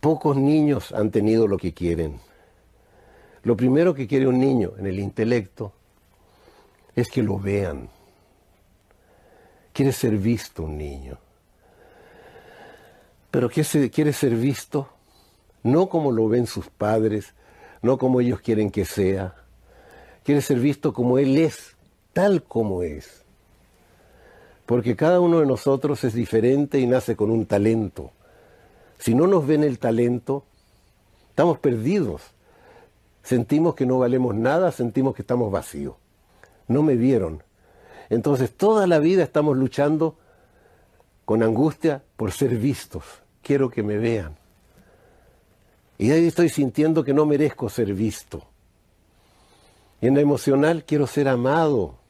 Pocos niños han tenido lo que quieren. Lo primero que quiere un niño en el intelecto es que lo vean. Quiere ser visto un niño. Pero quiere ser visto no como lo ven sus padres, no como ellos quieren que sea. Quiere ser visto como Él es, tal como es. Porque cada uno de nosotros es diferente y nace con un talento. Si no nos ven el talento, estamos perdidos. Sentimos que no valemos nada, sentimos que estamos vacíos. No me vieron. Entonces toda la vida estamos luchando con angustia por ser vistos. Quiero que me vean. Y ahí estoy sintiendo que no merezco ser visto. Y en lo emocional quiero ser amado.